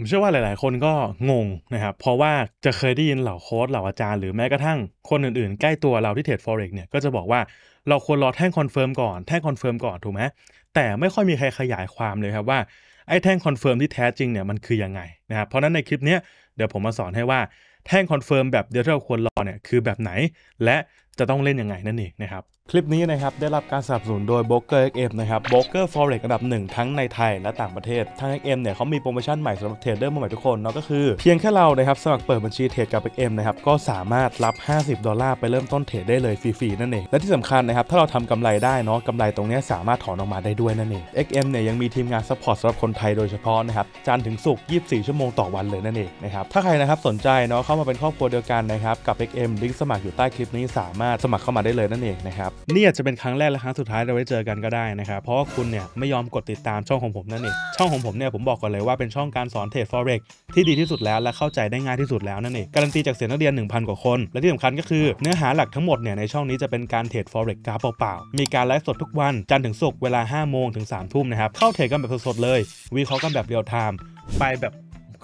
มเชื่อว่าหลายๆ คนก็งงนะครับ เพราะว่าจะเคยได้ยินเหล่าโค้ดเหล่าอาจารย์ หรือแม้กระทั่งคนอื่น ๆ ใกล้ตัวเราที่เทรด forex เนี่ยก็จะบอกว่าเราควรรอแท่งคอนเฟิร์มก่อน แท่งคอนเฟิร์มก่อน ถูกไหม แต่ไม่ค่อยมีใครขยายความเลยครับว่า ไอ้แท่งคอนเฟิร์มที่แท้จริงเนี่ยมันคือยังไงนะครับ เพราะนั้นในคลิปนี้เดี๋ยวผมมาสอนให้ว่าแท่งคอนเฟิร์มแบบเดียวที่เราควรรอเนี่ยคือแบบไหนและจะต้องเล่นยังไง นั่นเองนะครับ คลิปนี้นะครับ ได้รับการสนับสนุนโดย b r o k e r XM นะครับบ b r o k e r Forex อันดับหนึ่งทั้งในไทยและต่างประเทศ ทาง XM เนี่ยเขามีโปรโมชั่นใหม่สำหรับเทรดเดอร์มือใหม่ทุกคนเนาะก็คือเพียงแค่เรานะครับสมัครเปิดบัญชีเทรดกับ XM นะครับก็สามารถรับ 50 ดอลลาร์ไปเริ่มต้นเทรดได้เลยฟรีๆนั่นเองและที่สำคัญนะครับถ้าเราทำกำไรได้เนาะกำไรตรงนี้สามารถถอนออกมาได้ด้วยนั่นเอง XM เนี่ยยังมีทีมงานซัพพอร์ตสำหรับคนไทยโดยเฉพาะนะครับจันถึงสุก24 ชั่วโมงต่อวันเลยนั่นเองนะครับถ้าใครนะครับสนใจเนาะเข้ามาเป็นครอบครัวเดียวกันนะครับกับ XM ลิงก์สมัครอยู่ใต้คลิปนี้ามารถสมัครเข้ามาได้เลยนั่นเองนะครับนี่อาจจะเป็นครั้งแรกและครั้งสุดท้ายเราได้เจอกันก็ได้นะครับเพราะว่าคุณเนี่ยไม่ยอมกดติดตามช่องของผมนั่นเองช่องของผมเนี่ยผมบอกก่อนเลยว่าเป็นช่องการสอนเทรด forex ที่ดีที่สุดแล้วและเข้าใจได้ง่ายที่สุดแล้วนั่นเองการันตีจากเสียนักเรียน1,000กว่าคน และที่สำคัญก็คือเนื้อหาหลักทั้งหมดเนี่ยในช่องนี้จะเป็นการเทรด forex กราฟเปล่าๆมีการไลฟ์สดทุกวัน จันทร์ถึงศุกร์เวลา5โมงถึง3ทุ่มนะครับเข้าเทรดกันแบบสดๆเลยวิเคราะห์กันแบบเรียลไทม์ไปแบบ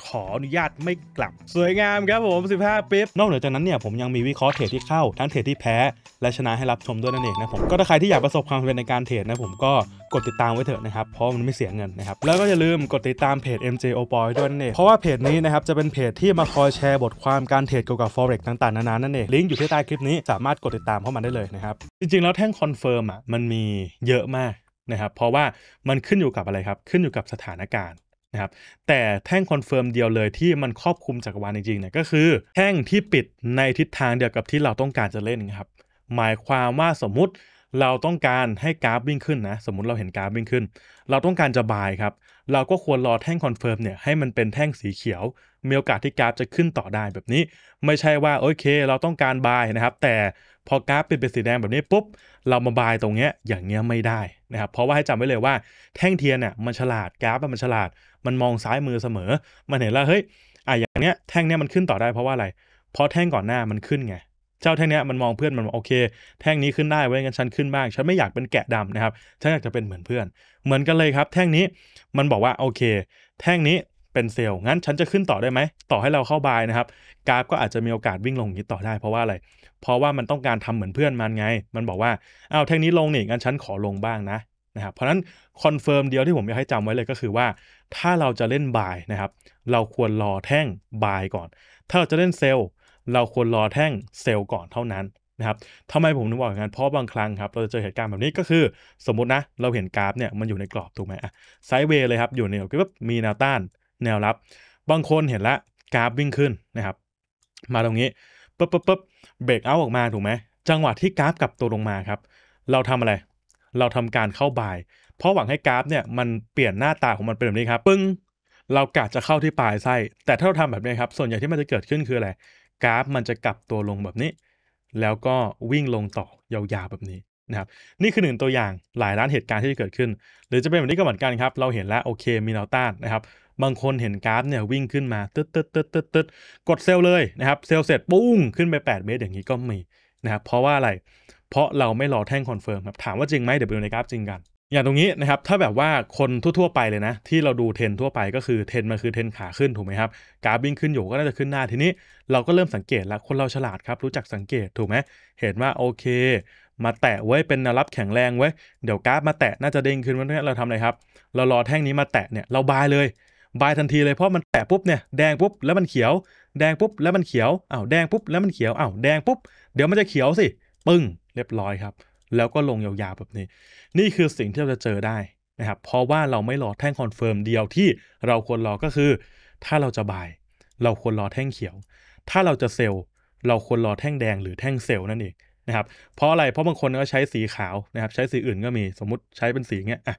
ขออนุญาตไม่กลับ สวยงามครับผม 15ปิ๊บนอกเหนือจากนั้นเนี่ยผมยังมีวิเคราะห์เทรดที่เข้าทั้งเทรดที่แพ้ และชนะให้รับชมด้วยนั่นเองนะผม ก็ถ้าใครที่อยากประสบความสำเร็จในการเทรดนะผมก็กดติดตามไว้เถอะนะครับ เพราะมันไม่เสียเงินนะครับ แล้วก็อย่าลืมกดติดตามเพจ MJ o p o y ด้วยนั่นเองเพราะว่าเพจนี้นะครับจะเป็นเพจที่มาคอยแชร์บทความการเทรดเกี่ยวกับ forex ต่าง ๆ นานานั่นเองลิงก์อยู่ที่ใต้คลิปนี้สามารถกดติดตามเข้ามาได้เลยนะครับจริงๆ แล้วแท่งคอนเฟิร์มอ่ะมันมีเยอะมากนะครับเพราะว่ามันขึ้นอยู่กับอะไรครับขึ้นอยู่กับสถานการณ์นะครับแต่แท่งคอนเฟิร์มเดียวเลยที่มันครอบคลุมจักรวาลจริงๆเนี่ยก็คือ แท่งที่ปิดในทิศทางเดียวกับที่เราต้องการจะเล่นครับหมายความว่าสมมุติเราต้องการให้กราฟวิ่งขึ้นนะ สมมติเราเห็นกราฟวิ่งขึ้น เราต้องการจะบายครับเราก็ควรรอแท่งคอนเฟิร์มเนี่ยให้มันเป็นแท่งสีเขียว มีโอกาสที่กราฟจะขึ้นต่อได้แบบนี้ ไม่ใช่ว่าโอเคเราต้องการบายนะครับ แต่พอกราฟเป็นเป็นสีแดงแบบนี้ปุ๊บเรามาบายตรงเนี้ยอย่างเงี้ยไม่ได้นะครับเพราะว่าให้จำไว้เลยว่า แท่งเทียนเนี่ยมันฉลาดกราฟมันฉลาด มันมองซ้ายมือเสมอ มันเห็นแล้วเฮ้ยอ่ะอย่างเนี้ยแท่งเนี้ยมันขึ้นต่อได้เพราะว่าอะไร เพราะแท่งก่อนหน้ามันขึ้นไงเจ้าแท่งเนี้ยมันมองเพื่อนมันโอเค แท่งนี้ขึ้นได้ไว้งั้นฉันขึ้นบ้างฉันไม่อยากเป็นแกะดำนะครับฉันอยากจะเป็นเหมือนเพื่อน เหมือนกันเลยครับ แท่งนี้มันบอกว่าโอเค แท่งนี้เป็นเซลล์งั้น ฉันจะขึ้นต่อได้ไหมต่อให้เราเข้าบายนะครับกราฟก็อาจจะมีโอกาสวิ่งลงนี้ต่อได้เพราะว่าอะไรเพราะว่ามันต้องการทำเหมือนเพื่อนมันไง มันบอกว่าเอ้าแท่งนี้ลงนี่งั้นฉันขอลงบ้างนะ นะครับ เพราะนั้นคอนเฟิร์มเดียวที่ผมอยากให้จำไว้เลยก็คือว่า ถ้าเราจะเล่นบายนะครับ เราควรรอแท่งบายก่อน ถ้าเราจะเล่นเซลเราควรรอแท่งเซลก่อนเท่านั้นนะครับทำไมผมถึงบอกอย่างนั้นเพราะบางครั้งครับ เราจะเจอเหตุการณ์แบบนี้ก็คือ สมมตินะ เราเห็นกราฟเนี่ย มันอยู่ในกรอบถูกไหมอะไซด์เวย์เลยครับ อยู่ในกรอบมีแนวต้าน แนวรับ บางคนเห็นละกราฟวิ่งขึ้นนะครับ มาตรงนี้ปุ๊บปุ๊บปุ๊บเบรกเอาออกมาถูกไหมจังหวะที่กราฟกลับตัวลงมาครับ เราทำอะไร เราทำการเข้าบาย เพราะหวังให้กราฟเนี่ยมันเปลี่ยนหน้าตาของมันเป็นแบบนี้ครับ ปึ้งเรากะจะเข้าที่ปลายไส้แต่ถ้าเราทำแบบนี้ครับส่วนใหญ่ที่มันจะเกิดขึ้นคืออะไรกราฟมันจะกลับตัวลงแบบนี้ แล้วก็วิ่งลงต่อยาวๆแบบนี้นะครับ นี่คือหนึ่งตัวอย่างหลายร้านเหตุการณ์ที่จะเกิดขึ้นหรือจะเป็นแบบนี้ก็เหมือนกันครับ เราเห็นแล้วโอเคมีแนวต้านนะครับบางคนเห็นกราฟเนี่ยวิ่งขึ้นมา ตึ๊ดตึ๊ดตึ๊ดตึ๊ดตึ๊ดกดเซลเลย นะครับ เซลเสร็จปุ้งขึ้นไป 8 เมตรอย่างนี้ก็มีนะครับเพราะว่าอะไรเพราะเราไม่รอแท่งคอนเฟิร์มครับ ถามว่าจริงไหมเดี๋ยวไปดูในกราฟจริงกัน อย่างตรงนี้นะครับถ้าแบบว่าคนทั่ว ๆไปเลยนะ ที่เราดูเทรนทั่วไปก็คือเทรนมันคือเทรนขาขึ้นถูกไหมครับกราฟวิ่งขึ้นอยู่ก็น่าจะขึ้นหน้าทีนี้ เราก็เริ่มสังเกตแล้วคนเราฉลาดครับรู้จักสังเกตถูกไหมเห็นว่าโอเค มาแตะไว้เป็นแนวรับแข็งแรงไว้เดี๋ยวกราฟมาแตะน่าจะเด้งขึ้นวันนี้เราทำอะไรครับเรารอแท่งนี้มาแตะเนี่ยเราบายเลยบายทันทีเลยเพราะมันแตะปุ๊บเนี่ยแดงปุ๊บแล้วมันเขียวแดงปุ๊บแล้วมันเขียวอ้าวแดงปุ๊บแล้วมันเขียวอ้าวแดงปุ๊บเดี๋ยวมันจะเขียวสิปึ้งเรียบร้อยครับ แล้วก็ลงยาวๆแบบนี้ นี่คือสิ่งที่เราจะเจอได้นะครับเพราะว่าเราไม่รอแท่งคอนเฟิร์มเดียวที่เราควรรอก็คือ ถ้าเราจะบาย เราควรรอแท่งเขียว ถ้าเราจะเซลเราควรรอแท่งแดงหรือแท่งเซลล์นั่นเองนะครับเพราะอะไรเพราะบางคนก็ใช้สีขาวนะครับใช้สีอื่นก็มีสมมติใช้เป็นสีเงี้ยอ่ะ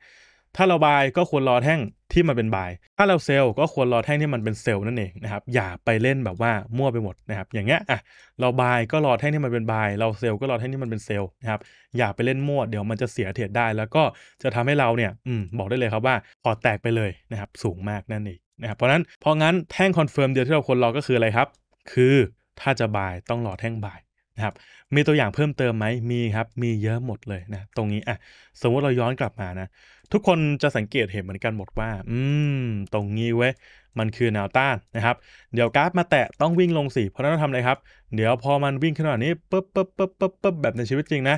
ถ้าเราบายก็ควรรอแท่งที่มันเป็นบาย ถ้าเราเซลล์ก็ควรรอแท่งที่มันเป็นเซลล์นั่นเองนะครับ อย่าไปเล่นแบบว่ามั่วไปหมดนะครับ อย่างเงี้ย อ่ะเราบายก็รอแท่งที่มันเป็นบาย เราเซลล์ก็รอแท่งที่มันเป็นเซลล์นะครับ อย่าไปเล่นมั่วเดี๋ยวมันจะเสียเทรดได้แล้วก็จะทำให้เราเนี่ย อืมบอกได้เลยครับว่าพอแตกไปเลยนะครับสูงมากนั่นเองนะครับ เพราะนั้น เพราะงั้นแท่งคอนเฟิร์มเดียวที่เราควรรอก็คืออะไรครับ คือถ้าจะบายต้องรอแท่งบายนะครับมีตัวอย่างเพิ่มเติมไหมมีครับ มีเยอะหมดเลยนะ ตรงนี้อ่ะสมมติเราย้อนกลับมานะ ทุกคนจะสังเกตเห็นเหมือนกันหมดว่า อืมตรงนี้เว้ยมันคือแนวต้านนะครับ เดี๋ยวกราฟมาแตะต้องวิ่งลงสิ เพราะนั้นทำอะไรครับ เดี๋ยวพอมันวิ่งขึ้นมานี้ปุ๊บปุ๊บปุ๊บปุ๊บปุ๊บแบบในชีวิตจริงนะ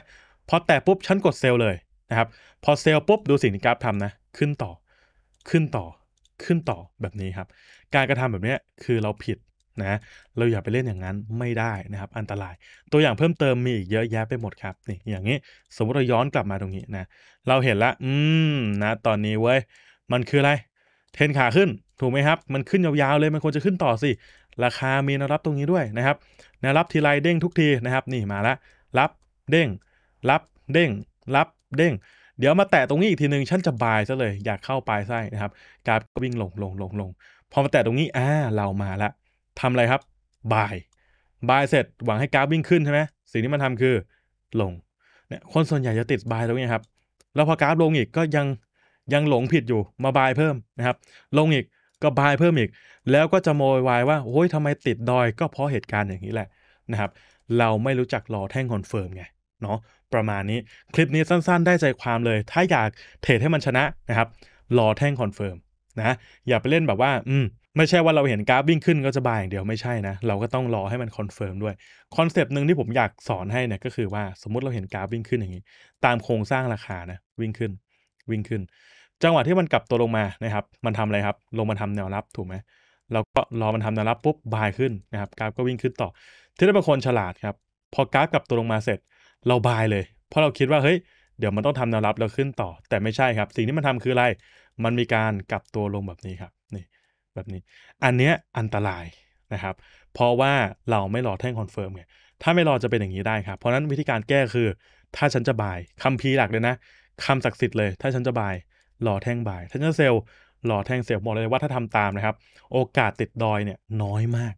พอแตะปุ๊บฉันกดเซลล์เลยนะครับ พอเซลล์ปุ๊บดูสิ่งที่กราฟทำนะ ขึ้นต่อ ขึ้นต่อ ขึ้นต่อแบบนี้ครับ การกระทำแบบนี้คือเราผิดนะเราอย่าไปเล่นอย่างนั้นไม่ได้นะครับ อันตรายตัวอย่างเพิ่มเติมมีอีกเยอะแยะไปหมดครับนี่อย่างนี้ สมมติเราย้อนกลับมาตรงนี้นะ เราเห็นละ อืมนะ ตอนนี้เว้ยมันคืออะไรเทนขาขึ้นถูกไหมครับ มันขึ้นยาวๆเลยมันควรจะขึ้นต่อสิราคามีแนวรับตรงนี้ด้วยนะครับแนวรับทีไรเด้งทุกทีนะครับ นี่มาละ รับเด้งรับเด้งรับเด้งเดี๋ยวมาแตะตรงนี้อีกทีหนึ่งฉันจะบายซะเลยอยากเข้าปลายไส้นะครับกราฟก็วิ่งลงลงลงลงพอมาแตะตรงนี้ อ่าเรามาละทำอะไรครับบายบายเสร็จหวังให้กราฟวิ่งขึ้นใช่ไหม สิ่งที่มันทำคือ ลง เนี่ย คนส่วนใหญ่จะติดบายตรงนี้ครับ แล้วพอกราฟลงอีกก็ยังยังหลงผิดอยู่ มาบายเพิ่มนะครับ ลงอีกก็บายเพิ่มอีก แล้วก็จะโมยวายว่า โอ้ยทำไมติดดอยก็เพราะเหตุการณ์อย่างนี้แหละนะครับ เราไม่รู้จักรอแท่งคอนเฟิร์มไง เนาะ ประมาณนี้ คลิปนี้สั้นๆ ได้ใจความเลย ถ้าอยากเทรดให้มันชนะนะครับ รอแท่งคอนเฟิร์มนะ อย่าไปเล่นแบบว่า อืมไม่ใช่ว่าเราเห็นกราฟวิ่งขึ้นก็จะบายอย่างเดียวไม่ใช่นะ เราก็ต้องรอให้มันคอนเฟิร์มด้วยคอนเซปต์หนึ่งที่ผมอยากสอนให้เนี่ยก็คือว่าสมมติเราเห็นกราฟวิ่งขึ้นอย่างนี้ ตามโครงสร้างราคานะ วิ่งขึ้น วิ่งขึ้น จังหวะที่มันกลับตัวลงมานะครับ มันทำอะไรครับ ลงมาทำแนวรับถูกไหมเราก็รอมันทำแนวรับปุ๊บบายขึ้นนะครับ กราฟก็วิ่งขึ้นต่อที่ได้บางคนฉลาดครับพอกราฟกลับตัวลงมาเสร็จเราบายเลย เพราะเราคิดว่าเฮ้ยเดี๋ยวมันต้องทำแนวรับแล้วขึ้นต่อแต่ไม่ใช่ครับ สิ่งที่มันทำคืออะไร มันมีการกลับตัวลงแบบนี้ครับนี่แบบนี้อันเนี้ยอันตรายนะครับ เพราะว่าเราไม่รอแท่งคอนเฟิร์มไง ถ้าไม่รอจะเป็นอย่างนี้ได้ครับ เพราะนั้นวิธีการแก้คือ ถ้าฉันจะบายคำพีหลักเลยนะคำศักดิ์สิทธิ์เลย ถ้าฉันจะบายรอแท่งบายถ้าฉันจะเซลหล่อแท่งเซลบอกเลยว่าถ้าทำตามนะครับโอกาสติดดอยเนี่ยน้อยมาก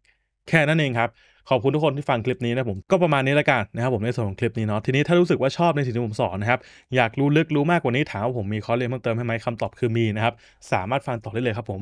แค่นั้นเองครับ ขอบคุณทุกคนที่ฟังคลิปนี้นะผมก็ประมาณนี้ละกันนะครับผมในส่วนของคลิปนี้เนาะทีนี้ถ้ารู้สึกว่าชอบในสิ่งที่ผมสอนนะครับอยากรู้ลึกรู้มากกว่านี้ถามว่าผมมีคอร์สเรียนเพิ่มเติมให้ไหมคำตอบคือมีนะครับสามารถฟังต่อได้เลยครับผม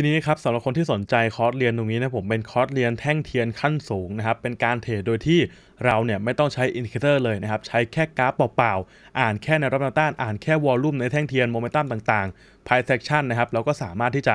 ทีนี้ครับ สำหรับคนที่สนใจคอร์สเรียนตรงนี้นะ ผมเป็นคอร์สเรียนแท่งเทียนขั้นสูงนะครับ เป็นการเทรดโดยที่เราเนี่ย ไม่ต้องใช้อินดิเคเตอร์เลยนะครับ ใช้แค่กราฟเปล่าๆ อ่านแค่ในรับแนวต้าน อ่านแค่วอลลุ่มในแท่งเทียนโมเมนตัมต่างๆไพเซ็คชันนะครับเราก็สามารถที่จะ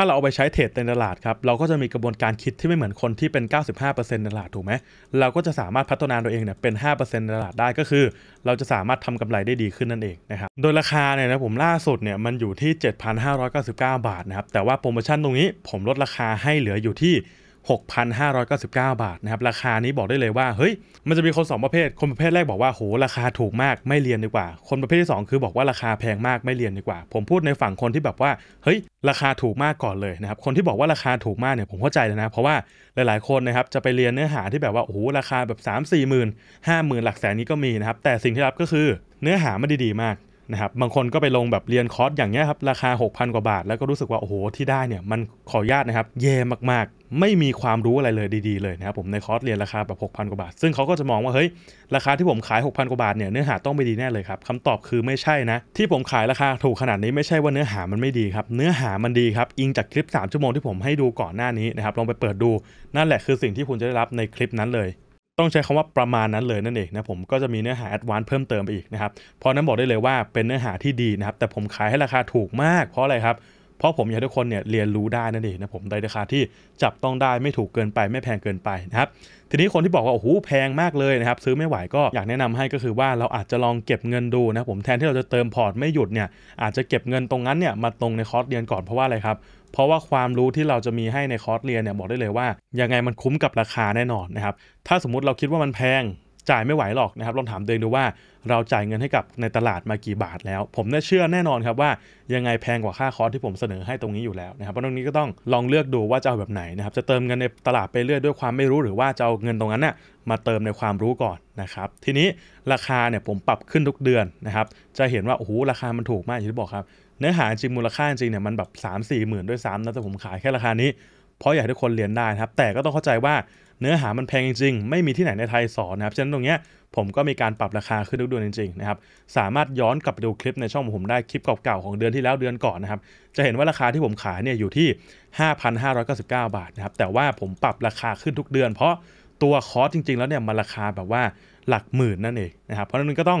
ถ้าเราเอาไปใช้เทรดในตลาดครับเราก็จะมีกระบวนการคิดที่ไม่เหมือนคนที่เป็น 95%ในตลาดถูกไหมเราก็จะสามารถพัฒนาตัวเองเนี่ยเป็น5%ในตลาดได้ก็คือ เราจะสามารถทำกำไรได้ดีขึ้นนั่นเองนะครับโดยราคาเนี่ยนะผมล่าสุดเนี่ยมันอยู่ที่ 7,599 บาทนะครับแต่ว่าโปรโมชั่นตรงนี้ ผมลดราคาให้เหลืออยู่ที่6,599 บาทนะครับราคานี้บอกได้เลยว่าเฮ้ย มันจะมีคน 2 ประเภท คนประเภทแรกบอกว่าโหราคาถูกมากไม่เรียนดีกว่า คนประเภทที่ 2 คือบอกว่าราคาแพงมากไม่เรียนดีกว่า ผมพูดในฝั่งคนที่แบบว่าเฮ้ยราคาถูกมากก่อนเลยนะครับ คนที่บอกว่าราคาถูกมากเนี่ยผมเข้าใจเลยนะเพราะว่าหลายๆ คนนะครับจะไปเรียนเนื้อหาที่แบบว่าโอ้โหราคาแบบ3 4มสี่นห้าหมื่นหลักแสนนี้ก็มีนะครับแต่สิ่งที่รับก็คือเนื้อหาไม่ดีๆมากนะครับบางคนก็ไปลงแบบเรียนคอร์สอย่างเงี้ยครับราคา 6,000 กว่าบาท แล้วก็รู้สึกว่าโอ้โหที่ได้เนี่ยมันขออนุญาตนะครับแย่มากไม่มีความรู้อะไรเลยดีๆ เลยนะครับผมในคอร์สเรียนราคาแบบหกพันกว่าบาท ซึ่งเขาก็จะมองว่าเฮ้ย ราคาที่ผมขาย6พันกว่าบาทเนี่ยเนื้อหาต้องไม่ดีแน่เลยครับคำตอบคือไม่ใช่นะ ที่ผมขายราคาถูกขนาดนี้ไม่ใช่ว่าเนื้อหามันไม่ดีครับ เนื้อหามันดีครับ อิงจากคลิป 3 ชั่วโมงที่ผมให้ดูก่อนหน้านี้นะครับลองไปเปิดดูนั่นแหละคือสิ่งที่คุณจะได้รับในคลิปนั้นเลย ต้องใช้คำว่าประมาณนั้นเลยนั่นเองนะผมก็จะมีเนื้อหาแอดวานซ์เพิ่มเติมไปอีกนะครับเพราะนั้นบอกได้เลยว่าเป็นเนื้อหาที่ดีนะครับแต่ผมขายให้ราคาถูกมาก เพราะอะไรครับเพราะผมอยากทุกคนเนี่ยเรียนรู้ได้นั่นเองนะผมในราคาที่จับต้องได้ไม่ถูกเกินไป ไม่แพงเกินไปนะครับทีนี้คนที่บอกว่าโอ้โหแพงมากเลยนะครับซื้อไม่ไหวก็อยากแนะนำให้ก็คือว่าเราอาจจะลองเก็บเงินดูนะผมแทนที่เราจะเติมพอร์ตไม่หยุดเนี่ยอาจจะเก็บเงินตรงนั้นเนี่ยมาตรงในคอร์สเรียนก่อนเพราะว่าอะไรครับเพราะว่าความรู้ที่เราจะมีให้ในคอร์สเรียนเนี่ยบอกได้เลยว่า ยังไงมันคุ้มกับราคาแน่นอนนะครับถ้าสมมติเราคิดว่ามันแพงจ่ายไม่ไหวหรอกนะครับลองถามเดิเงดูว่าเราจ่ายเงินให้กับในตลาดมากี่บาทแล้ว ผมน่าเชื่อแน่นอนครับว่ายังไงแพงกว่าค่าคอร์สที่ผมเสนอให้ตรงนี้อยู่แล้วนะครับเพราะตรงนี้ก็ต้องลองเลือกดูว่าจะเอาแบบไหนนะครับจะเติมเงินในตลาดไปเรื่อยด้วยความไม่รู้หรือว่าจะเอาเงินตรงนั้นนะ่ะมาเติมในความรู้ก่อนนะครับทีนี้ราคาเนี่ยผมปรับขึ้นทุกเดือนนะครับจะเห็นว่าโอ้โหราคามันถูกมากอย่างที่บอกครับเนื้อหาจริงมูลค่าจริงเนี่ยมันแบบ 3 4มื่นด้วยซ้ำนะแต่ผมขายแค่ราคานี้เพราะอยากให้ทุกคนเรียนได้นะครับแต่ก็ต้องเข้าใจว่าเนื้อหามันแพงจริงๆ ไม่มีที่ไหนในไทยสอนนะครับ ฉะนั้นตรงเนี้ยผมก็มีการปรับราคาขึ้นทุกเดือนจริงๆนะครับ สามารถย้อนกลับไปดูคลิปในช่องของผมได้ คลิปเก่าๆ ของเดือนที่แล้วเดือนก่อนนะครับ จะเห็นว่าราคาที่ผมขายเนี่ยอยู่ที่ 5,599 บาทนะครับ แต่ว่าผมปรับราคาขึ้นทุกเดือน เพราะตัวคอร์สจริง ๆแล้วเนี่ยมันราคาแบบว่าหลักหมื่นนั่นเองนะครับ เพราะนั้นก็ต้อง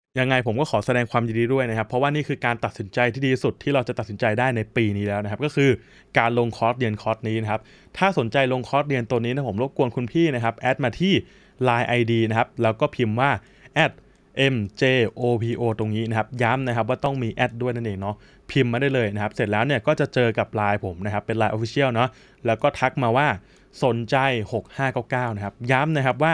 ยังไงผมก็ขอแสดงความยินดีด้วยนะครับเพราะว่านี่คือการตัดสินใจที่ดีสุดที่เราจะตัดสินใจได้ในปีนี้แล้วนะครับ ก็คือการลงคอร์สเรียนคอร์สนี้นะครับถ้าสนใจลงคอร์สเรียนตัวนี้นะ ผมรบกวนคุณพี่นะครับ แอดมาที่ Line ID นะครับ แล้วก็พิมพ์ว่า mjopo ตรงนี้นะครับย้ำนะครับว่าต้องมีแอดด้วยนั่นเองเนาะพิมพ์มาได้เลยนะครับเสร็จแล้วเนี่ยก็จะเจอกับไลน์ผมนะครับเป็นไลน์ออฟฟิเชียลเนาะแล้วก็ทักมาว่าสนใจ6599นะครับย้ำนะครับว่า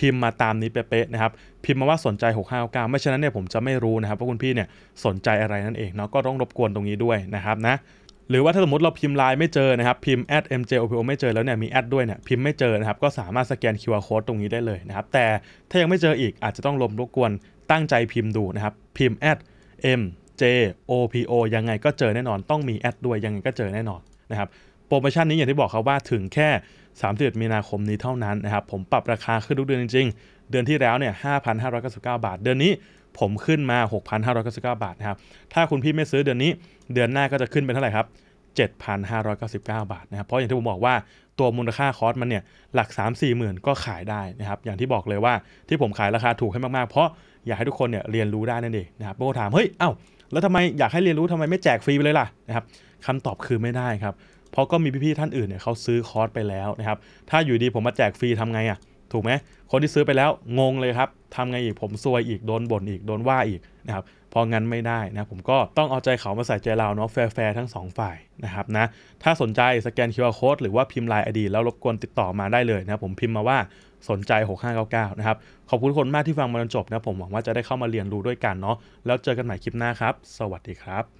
พิมพ์มาตามนี้เป๊ะๆนะครับ พิมพ์มาว่าสนใจ6599ไม่ฉะนั้นเนี่ยผมจะไม่รู้นะครับว่าคุณพี่เนี่ยสนใจอะไรนั่นเองเนาะก็ต้องรบกวนตรงนี้ด้วยนะครับนะหรือว่าถ้าสมมติเราพิมพ์ไลน์ไม่เจอนะครับ พิมพ์ mjopo ไม่เจอแล้วเนี่ยมีแอดด้วยเนี่ยพิมพ์ไม่เจอนะครับก็สามารถสแกน QR code ตรงนี้ได้เลยนะครับแต่ถ้ายังไม่เจออีกอาจจะต้องลมรบกวนตั้งใจพิมพ์ดูนะครับพิมพ์ mjopo ยังไงก็เจอแน่นอน ต้องมีแอดด้วยยังไงก็เจอแน่นอนนะครับโปรโมชั่นนี้อย่างที่บอกครับว่าถึงแค่31มีนาคมนี้เท่านั้นนะครับผมปรับราคา ขึ้นทุกเดือนจริง ๆ เดือนที่แล้วเนี่ย5,599 บาทเดือนนี้ผมขึ้นมา 6,599 บาทนะครับถ้าคุณพี่ไม่ซื้อเดือนนี้เดือนหน้าก็จะขึ้นเป็นเท่าไหร่ครับ7,599 บาทนะครับเพราะอย่างที่ผมบอกว่าตัวมูลค่าคอสมันเนี่ยหลัก 3 4มสี่หมื่นก็ขายได้นะครับอย่างที่บอกเลยว่าที่ผมขายราคาถูกให้มากๆเพราะอยากให้ทุกคนเนี่ยเรียนรู้ได้นั่นเองนะครับบางคนถามเฮ้ยเอ้าแล้วทำไมอยากให้เรียนรู้ทำไมไม่แจกฟรีไปเลยล่ะนะครับคำตอบคือไม่ได้ ครับเพราะก็มีพี่ๆท่านอื่นเนี่ยเขาซื้อคอร์สไปแล้วนะครับ ถ้าอยู่ดีผมมาแจกฟรีทำไงอะ่ะถูกไหม คนที่ซื้อไปแล้วงงเลยครับทำไงอีก ผมซวยอีก โดนบ่นอีก โดนว่าอีกนะครับพองั้นไม่ได้นะผมก็ต้องเอาใจเขามาใส่ใจเราเนาะแฟร์ๆทั้ง 2 ฝ่ายนะครับนะถ้าสนใจสแกน QR Code หรือว่าพิมพ์ไลน์อดีแล้วรบกวนติดต่อมาได้เลยนะผมพิมพ์มาว่าสนใจ6599นะครับขอบคุณคนมากที่ฟังมาจนจบนะผมหวังว่าจะได้เข้ามาเรียนรู้ด้วยกันเนาะแล้วเจอกันใหม่คลิปหน้าครับ สวัสดีครับ